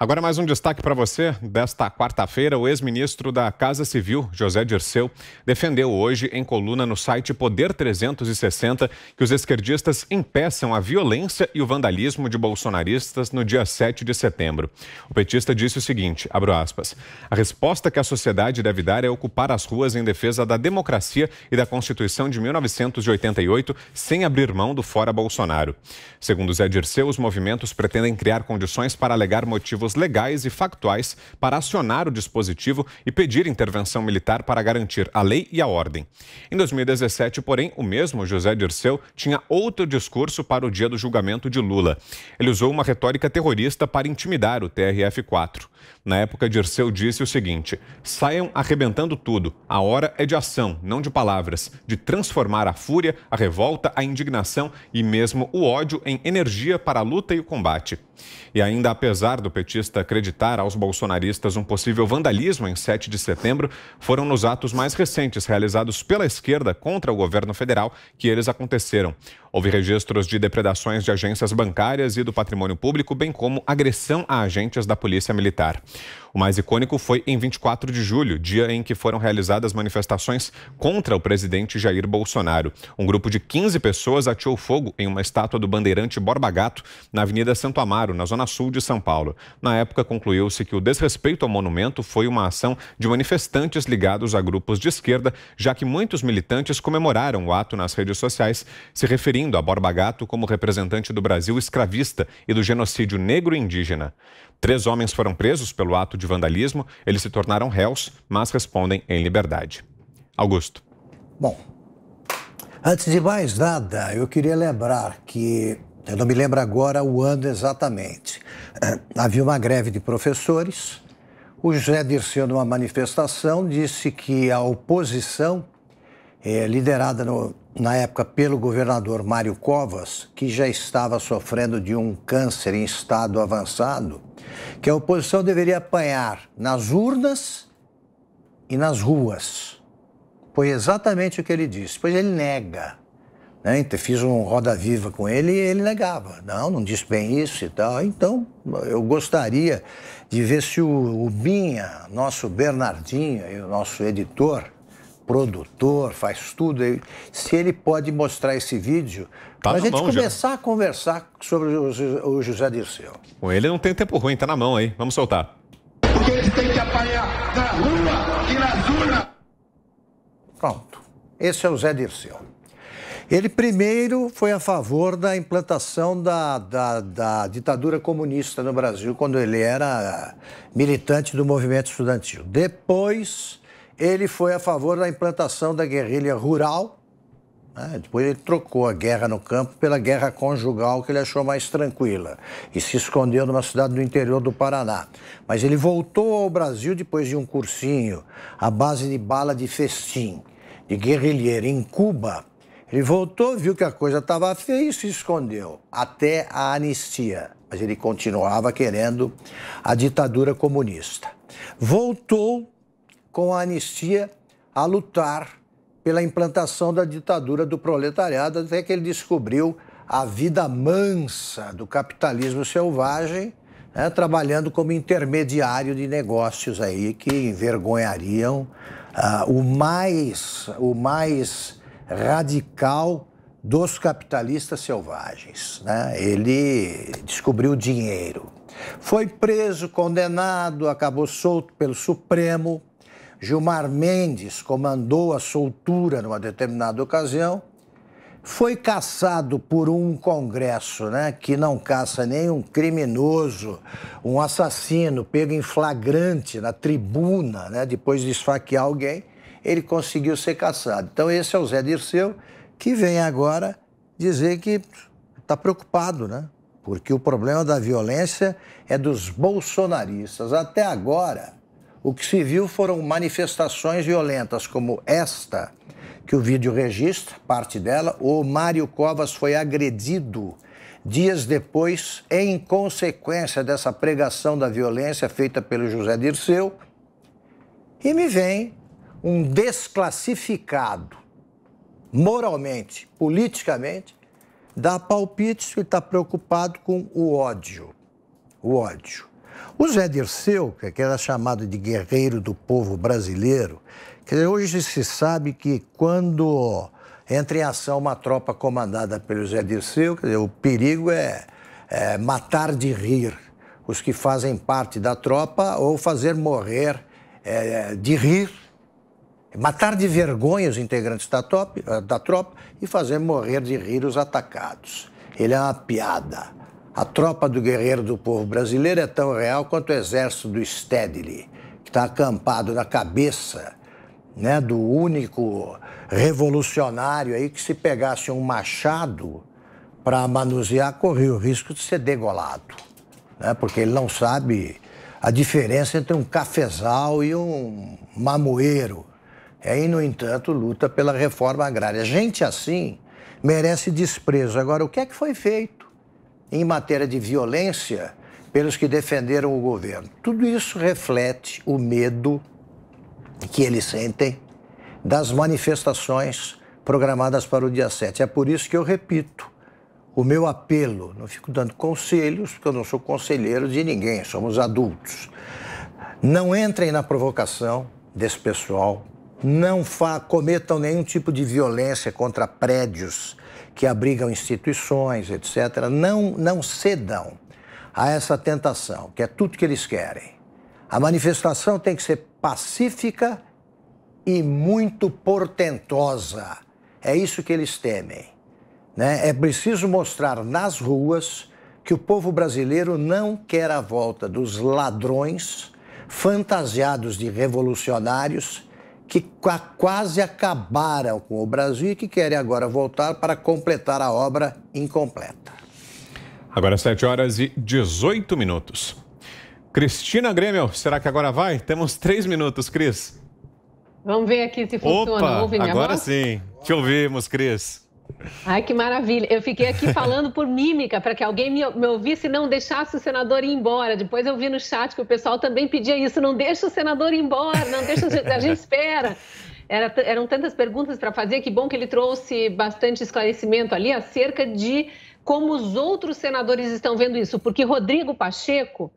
Agora mais um destaque para você. Desta quarta-feira, o ex-ministro da Casa Civil, José Dirceu, defendeu hoje em coluna no site Poder 360 que os esquerdistas impeçam a violência e o vandalismo de bolsonaristas no dia 7 de setembro. O petista disse o seguinte, abro aspas, a resposta que a sociedade deve dar é ocupar as ruas em defesa da democracia e da Constituição de 1988, sem abrir mão do fora Bolsonaro. Segundo Zé Dirceu, os movimentos pretendem criar condições para alegar motivos argumentos legais e factuais para acionar o dispositivo e pedir intervenção militar para garantir a lei e a ordem. Em 2017, porém, o mesmo José Dirceu tinha outro discurso para o dia do julgamento de Lula. Ele usou uma retórica terrorista para intimidar o TRF-4. Na época, Dirceu disse o seguinte: saiam arrebentando tudo. A hora é de ação, não de palavras, de transformar a fúria, a revolta, a indignação e mesmo o ódio em energia para a luta e o combate. E ainda apesar do petista petista acreditar aos bolsonaristas um possível vandalismo em 7 de setembro foram nos atos mais recentes realizados pela esquerda contra o governo federal que eles aconteceram. Houve registros de depredações de agências bancárias e do patrimônio público, bem como agressão a agentes da Polícia Militar. O mais icônico foi em 24 de julho, dia em que foram realizadas manifestações contra o presidente Jair Bolsonaro. Um grupo de 15 pessoas atirou fogo em uma estátua do bandeirante Borba Gato, na Avenida Santo Amaro, na zona sul de São Paulo. Na época, concluiu-se que o desrespeito ao monumento foi uma ação de manifestantes ligados a grupos de esquerda, já que muitos militantes comemoraram o ato nas redes sociais, se referindo referindo a Borba Gato como representante do Brasil escravista e do genocídio negro-indígena. Três homens foram presos pelo ato de vandalismo, eles se tornaram réus, mas respondem em liberdade. Augusto. Bom, antes de mais nada, eu queria lembrar que, eu não me lembro agora o ano exatamente, havia uma greve de professores. O José Dirceu, numa manifestação, disse que a oposição é, liderada no, na época pelo governador Mário Covas, que já estava sofrendo de um câncer em estado avançado, que a oposição deveria apanhar nas urnas e nas ruas. Foi exatamente o que ele disse. Pois ele nega. Né? Então, fiz um roda-viva com ele e ele negava. Não, não disse bem isso e tal. Então, eu gostaria de ver se o, o Binha, nosso Bernardinho e o nosso editor, produtor, faz tudo. Se ele pode mostrar esse vídeo, tá para a gente começar já. a conversar sobre o José Dirceu. Com ele não tem tempo ruim, tá na mão aí. Vamos soltar. Porque ele tem que apanhar na rua e na zona. Pronto. Esse é o Zé Dirceu. Ele primeiro foi a favor da implantação da, da, da, ditadura comunista no Brasil, quando ele era militante do movimento estudantil. Depois, ele foi a favor da implantação da guerrilha rural. Né? Depois ele trocou a guerra no campo pela guerra conjugal, que ele achou mais tranquila, e se escondeu numa cidade do interior do Paraná. Mas ele voltou ao Brasil depois de um cursinho à base de bala de festim, de guerrilheiro, em Cuba. Ele voltou, viu que a coisa estava feia e se escondeu, até a anistia. Mas ele continuava querendo a ditadura comunista. Voltou com a anistia a lutar pela implantação da ditadura do proletariado, até que ele descobriu a vida mansa do capitalismo selvagem, né, trabalhando como intermediário de negócios aí que envergonhariam uh, o mais o mais radical dos capitalistas selvagens. Né? Ele descobriu o dinheiro. Foi preso, condenado, acabou solto pelo Supremo, Gilmar Mendes comandou a soltura numa determinada ocasião, foi caçado por um Congresso, né, que não caça nenhum criminoso, um assassino pego em flagrante na tribuna, né, depois de esfaquear alguém, ele conseguiu ser caçado. Então esse é o Zé Dirceu que vem agora dizer que está preocupado, né? Porque o problema da violência é dos bolsonaristas. Até agora, o que se viu foram manifestações violentas como esta, que o vídeo registra, parte dela. O Mário Covas foi agredido dias depois, em consequência dessa pregação da violência feita pelo José Dirceu. E me vem um desclassificado, moralmente, politicamente, dá palpite e está preocupado com o ódio. O ódio. O Zé Dirceu, é, que era chamado de guerreiro do povo brasileiro, que hoje se sabe que quando entra em ação uma tropa comandada pelo Zé Dirceu, o perigo é, é matar de rir os que fazem parte da tropa ou fazer morrer é, de rir, matar de vergonha os integrantes da, top, da tropa e fazer morrer de rir os atacados. Ele é uma piada. A tropa do guerreiro do povo brasileiro é tão real quanto o exército do Stedley, que está acampado na cabeça né, do único revolucionário aí que se pegasse um machado para manusear, corria o risco de ser degolado, né, porque ele não sabe a diferença entre um cafezal e um mamoeiro. É, e aí, no entanto, luta pela reforma agrária. Gente assim merece desprezo. Agora, o que é que foi feito? em matéria de violência pelos que defenderam o governo. Tudo isso reflete o medo que eles sentem das manifestações programadas para o dia 7. É por isso que eu repito o meu apelo, não fico dando conselhos, porque eu não sou conselheiro de ninguém, somos adultos. Não entrem na provocação desse pessoal, não cometam nenhum tipo de violência contra prédios que abrigam instituições, etc., não, não cedam a essa tentação, que é tudo que eles querem. A manifestação tem que ser pacífica e muito portentosa. É isso que eles temem. Né? É preciso mostrar nas ruas que o povo brasileiro não quer a volta dos ladrões fantasiados de revolucionários que quase acabaram com o Brasil e que querem agora voltar para completar a obra incompleta. Agora 7 horas e 18 minutos. Cristina Grêmio, será que agora vai? Temos três minutos, Cris. Vamos ver aqui se funciona. Opa, Ouve minha agora voz? sim. Te ouvimos, Cris. Ai, que maravilha. Eu fiquei aqui falando por mímica, para que alguém me, me ouvisse e não deixasse o senador ir embora. Depois eu vi no chat que o pessoal também pedia isso: não deixa o senador ir embora, não deixa. A gente espera. Era, eram tantas perguntas para fazer, que bom que ele trouxe bastante esclarecimento ali acerca de como os outros senadores estão vendo isso, porque Rodrigo Pacheco.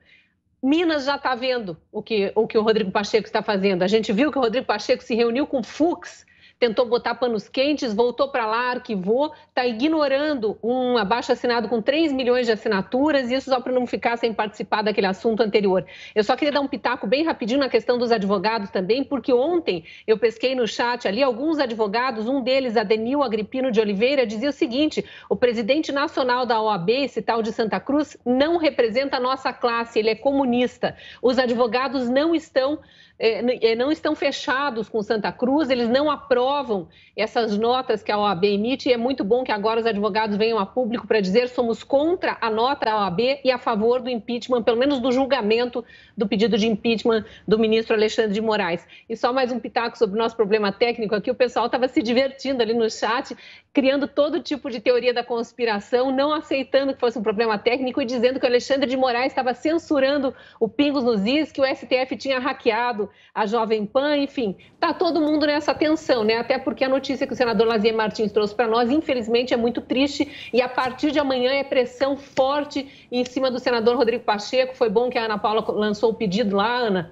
Minas já está vendo o que, o que o Rodrigo Pacheco está fazendo. A gente viu que o Rodrigo Pacheco se reuniu com Fux, tentou botar panos quentes, voltou para lá, arquivou, está ignorando um abaixo assinado com 3 milhões de assinaturas, e isso só para não ficar sem participar daquele assunto anterior. Eu só queria dar um pitaco bem rapidinho na questão dos advogados também, porque ontem eu pesquei no chat ali alguns advogados, um deles, Adenil Agripino de Oliveira, dizia o seguinte: o presidente nacional da OAB, esse tal de Santa Cruz, não representa a nossa classe, ele é comunista. Os advogados não estão é, é, não estão fechados com Santa Cruz, eles não aprovam essas notas que a OAB emite. E é muito bom que agora os advogados venham a público para dizer somos contra a nota da OAB e a favor do impeachment, pelo menos do julgamento do pedido de impeachment do ministro Alexandre de Moraes. E só mais um pitaco sobre o nosso problema técnico aqui. O pessoal estava se divertindo ali no chat, criando todo tipo de teoria da conspiração, não aceitando que fosse um problema técnico e dizendo que o Alexandre de Moraes estava censurando o Pingos nos Is, que o STF tinha hackeado a Jovem Pan, enfim, está todo mundo nessa tensão, né? Até porque a notícia que o senador Lazier Martins trouxe para nós, infelizmente, é muito triste e a partir de amanhã é pressão forte em cima do senador Rodrigo Pacheco. Foi bom que a Ana Paula lançou o pedido lá, Ana,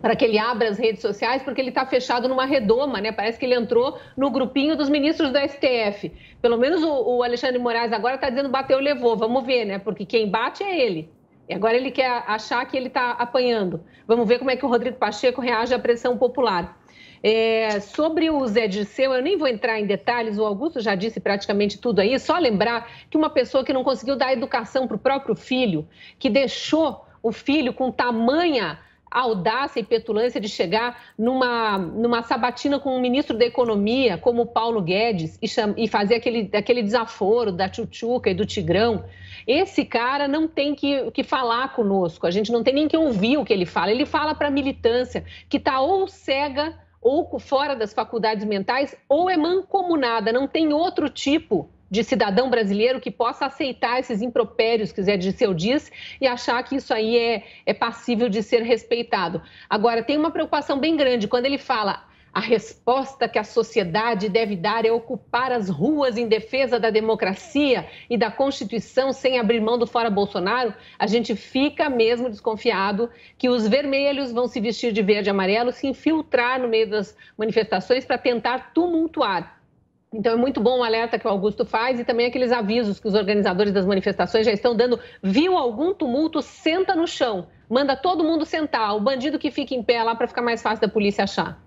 para que ele abra as redes sociais, porque ele está fechado numa redoma, né? Parece que ele entrou no grupinho dos ministros do STF. Pelo menos o, o Alexandre Moraes agora está dizendo bateu, levou. Vamos ver, né? Porque quem bate é ele. E agora ele quer achar que ele está apanhando. Vamos ver como é que o Rodrigo Pacheco reage à pressão popular. É, sobre o Zé Dirceu, eu nem vou entrar em detalhes, o Augusto já disse praticamente tudo aí. Só lembrar que uma pessoa que não conseguiu dar educação para o próprio filho, que deixou o filho com tamanha audácia e petulância de chegar numa, numa sabatina com o um ministro da Economia, como Paulo Guedes, e, cham, e fazer aquele, aquele desaforo da Tchutchuca e do Tigrão. Esse cara não tem que, que falar conosco, a gente não tem nem que ouvir o que ele fala. Ele fala para a militância, que está ou cega ou fora das faculdades mentais, ou é mancomunada, não tem outro tipo de cidadão brasileiro que possa aceitar esses impropérios que Zé Dirceu diz e achar que isso aí é, é passível de ser respeitado. Agora, tem uma preocupação bem grande quando ele fala a resposta que a sociedade deve dar é ocupar as ruas em defesa da democracia e da Constituição sem abrir mão do fora Bolsonaro, a gente fica mesmo desconfiado que os vermelhos vão se vestir de verde e amarelo, se infiltrar no meio das manifestações para tentar tumultuar então é muito bom o alerta que o Augusto faz e também aqueles avisos que os organizadores das manifestações já estão dando. Viu algum tumulto, senta no chão. Manda todo mundo sentar. O bandido que fica em pé lá para ficar mais fácil da polícia achar.